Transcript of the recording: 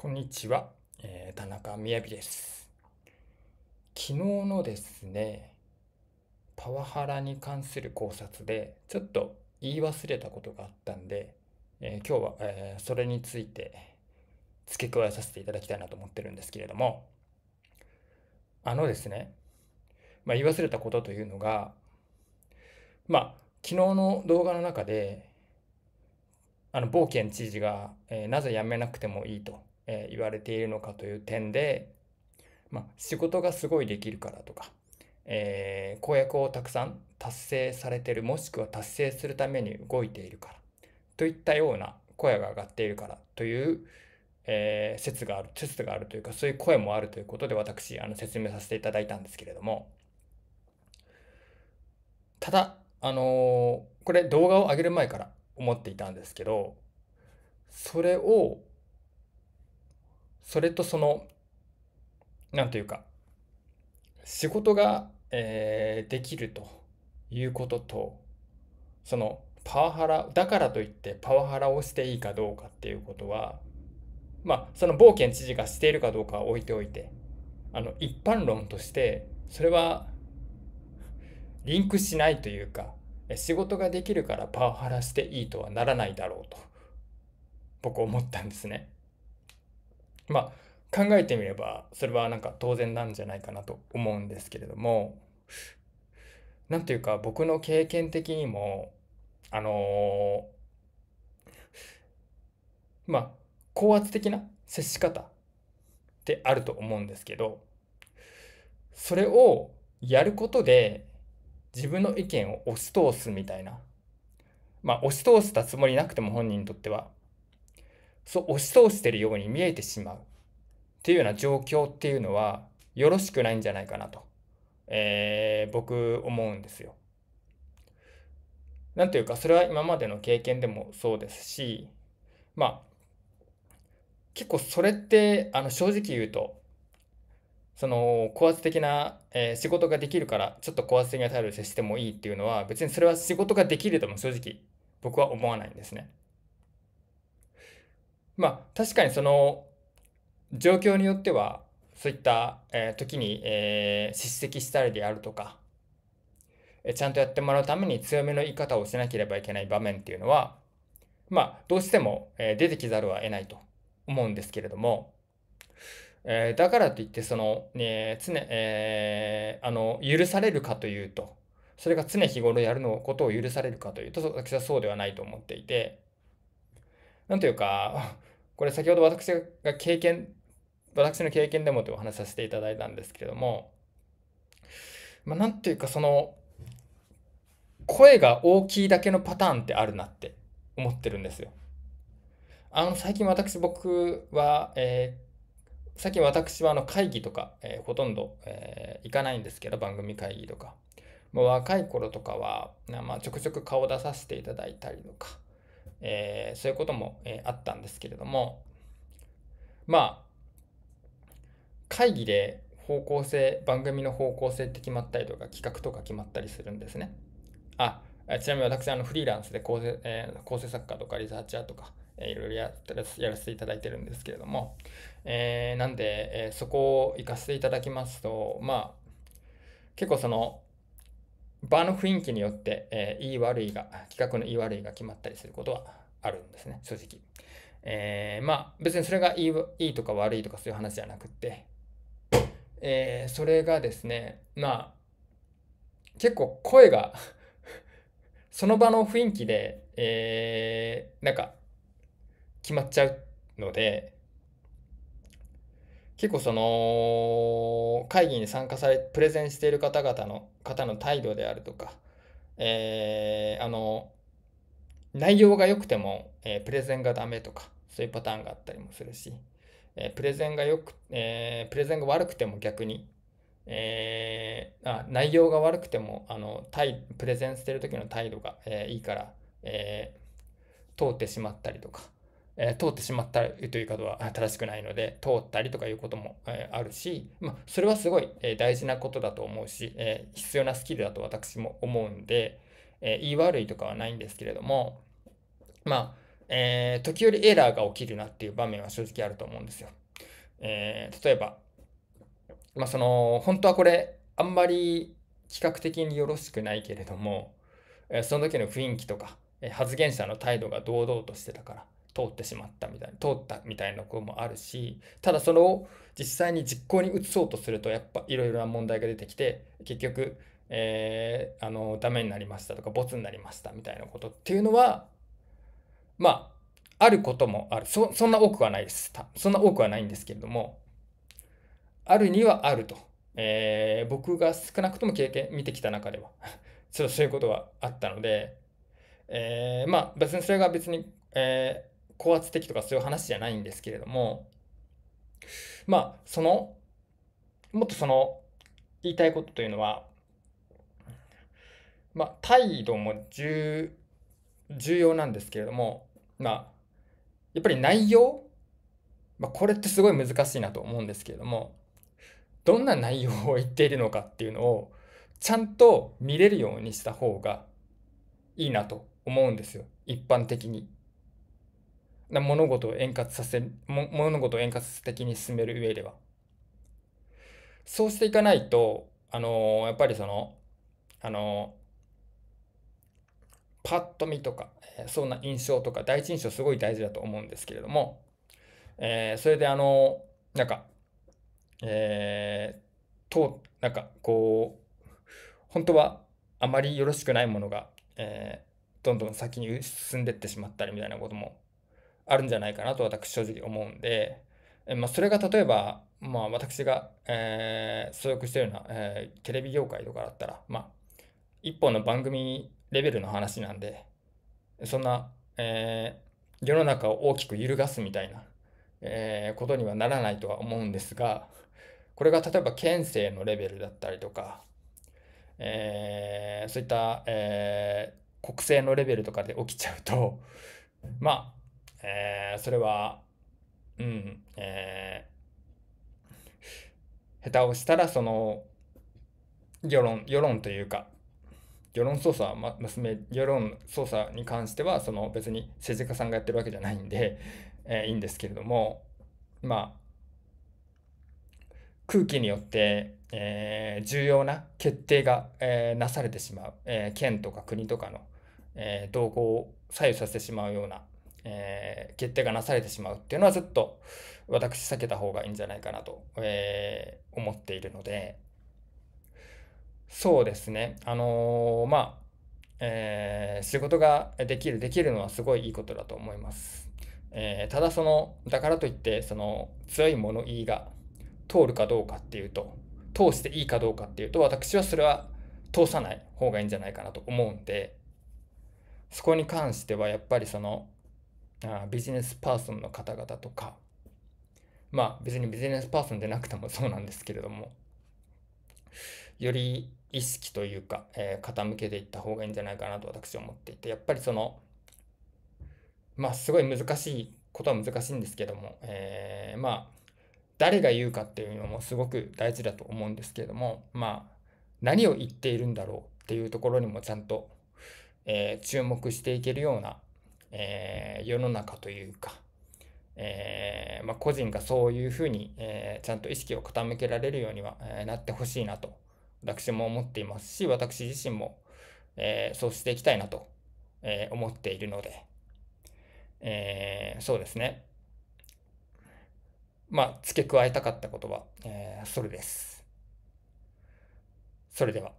こんにちは、えー、田中みやびです。昨日のですね、パワハラに関する考察で、ちょっと言い忘れたことがあったんで、えー、今日は、えー、それについて付け加えさせていただきたいなと思ってるんですけれども、あのですね、まあ、言い忘れたことというのが、まあ、昨日の動画の中で、あの、冒険知事が、えなぜ辞めなくてもいいとえー、言われているのかという点で、まあ、仕事がすごいできるからとか、えー、公約をたくさん達成されてるもしくは達成するために動いているからといったような声が上がっているからという、えー、説がある説があるというかそういう声もあるということで私あの説明させていただいたんですけれどもただあのこれ動画を上げる前から思っていたんですけどそれをそれとその、なんというか、仕事が、えー、できるということと、そのパワハラ、だからといってパワハラをしていいかどうかっていうことは、まあ、その冒険知事がしているかどうかは置いておいて、あの、一般論として、それは、リンクしないというか、仕事ができるからパワハラしていいとはならないだろうと、僕思ったんですね。まあ考えてみればそれはなんか当然なんじゃないかなと思うんですけれども何ていうか僕の経験的にもあのー、まあ高圧的な接し方ってあると思うんですけどそれをやることで自分の意見を押し通すみたいなまあ押し通したつもりなくても本人にとってはそう押し通してるように見えてしまうっていうような状況っていうのはよろしくないんじゃないかなと、えー、僕思うんですよ。なんというかそれは今までの経験でもそうですしまあ結構それってあの正直言うとその高圧的な、えー、仕事ができるからちょっと高圧的な態度で接してもいいっていうのは別にそれは仕事ができるとも正直僕は思わないんですね。まあ、確かにその状況によってはそういった、えー、時に、えー、叱責したりであるとか、えー、ちゃんとやってもらうために強めの言い方をしなければいけない場面っていうのは、まあ、どうしても、えー、出てきざるを得ないと思うんですけれども、えー、だからといってその、ね常えー、あの許されるかというとそれが常日頃やるのことを許されるかというと私はそうではないと思っていて。なんというか、これ先ほど私が経験、私の経験でもとお話しさせていただいたんですけれども、まあ、なんていうかその、声が大きいだけのパターンってあるなって思ってるんですよ。あの、最近私僕は、えー最近私はあの会議とか、えー、ほとんど、えー、行かないんですけど、番組会議とか。若い頃とかは、まあ、ちょくちょく顔出させていただいたりとか、えー、そういうことも、えー、あったんですけれども、まあ、会議で方向性、番組の方向性って決まったりとか、企画とか決まったりするんですね。あ、ちなみに私、あのフリーランスで構成,、えー、構成作家とかリサーチャーとか、えー、いろいろやらせていただいてるんですけれども、えー、なんで、えー、そこを行かせていただきますと、まあ、結構その、場の雰囲気によって、えー、いい悪いが、企画のいい悪いが決まったりすることはあるんですね、正直。えー、まあ、別にそれがいいいいとか悪いとかそういう話じゃなくて、えー、それがですね、まあ、結構声が その場の雰囲気で、えー、なんか決まっちゃうので、結構その会議に参加されプレゼンしている方々の方の態度であるとか、えー、あの内容が良くても、えー、プレゼンがダメとかそういうパターンがあったりもするし、えー、プレゼンがよく、えー、プレゼンが悪くても逆に、えー、あ内容が悪くてもあのプレゼンしている時の態度が、えー、いいから、えー、通ってしまったりとか。え通ってしまったという言い方は 正しくないので、通ったりとかいうことも、えあるし、まあ、それはすごい、え大事なことだと思うし、え必要なスキルだと私も思うんで、え言い悪いとかはないんですけれども、まあ、えー、時折エラーが起きるなっていう場面は正直あると思うんですよ。えー、例えば、まあ、その、本当はこれ、あんまり企画的によろしくないけれども、えその時の雰囲気とか、え発言者の態度が堂々としてたから、通ってしまったみたいな、通ったみたいな声もあるし、ただそれを実際に実行に移そうとすると、やっぱいろいろな問題が出てきて、結局、えー、あの、ダメになりましたとか、ボツになりましたみたいなことっていうのは、まあ、あることもある。そ、そんな多くはないです。そんな多くはないんですけれども、あるにはあると。えー、僕が少なくとも経験、見てきた中では、ちょっとそういうことはあったので、えー、まあ、別にそれが別に、えー、高圧的とかそういう話じゃないんですけれども、まあ、その、もっとその、言いたいことというのは、まあ、態度も重要なんですけれども、まあ、やっぱり内容、まあ、これってすごい難しいなと思うんですけれども、どんな内容を言っているのかっていうのを、ちゃんと見れるようにした方がいいなと思うんですよ、一般的に。物事を円滑させ物事を円滑的に進める上ではそうしていかないとあのやっぱりそのあのパッと見とか、えそんな印象とか第一印象すごい大事だと思うんですけれども、えー、それであのなんかえー、となんかこう本当はあまりよろしくないものが、えー、どんどん先に進んでってしまったりみたいなこともあるんじゃないかなと私正直思うんで、えまあ、それが例えば、まあ、私が、えー、所属してるような、えー、テレビ業界とかだったら、まあ、一本の番組レベルの話なんで、そんな、えー、世の中を大きく揺るがすみたいな、えー、ことにはならないとは思うんですが、これが例えば県政のレベルだったりとか、えー、そういった、えー、国政のレベルとかで起きちゃうと、まあ、えー、それは、うん、えー、下手をしたら、その、世論、世論というか、世論操作、ま、娘、世論操作に関しては、その別に政治家さんがやってるわけじゃないんで、えー、いいんですけれども、まあ、空気によって、えー、重要な決定が、えー、なされてしまう、えー、県とか国とかの、え動向を左右させてしまうようなえー、決定がなされてしまうっていうのはちょっと私避けた方がいいんじゃないかなと、えー、思っているので、そうですね。あのー、まあ、えー、仕事ができる、できるのはすごいいいことだと思います。えー、ただその、だからといって、その強い物言いが通るかどうかっていうと、通していいかどうかっていうと、私はそれは通さない方がいいんじゃないかなと思うんで、そこに関してはやっぱりその、あビジネスパーソンの方々とか、まあ別にビジネスパーソンでなくてもそうなんですけれども、より意識というか、えー、傾けていった方がいいんじゃないかなと私は思っていて、やっぱりその、まあすごい難しいことは難しいんですけども、えー、まあ誰が言うかっていうのもすごく大事だと思うんですけれども、まあ何を言っているんだろうっていうところにもちゃんと、えー、注目していけるようなえー、世の中というか、えー、まあ、個人がそういうふうに、えー、ちゃんと意識を傾けられるようには、えなってほしいなと私も思っていますし私自身も、えそうしていきたいなと、え思っているので、えそうですねまあ付け加えたかったことは、えそれです。それでは。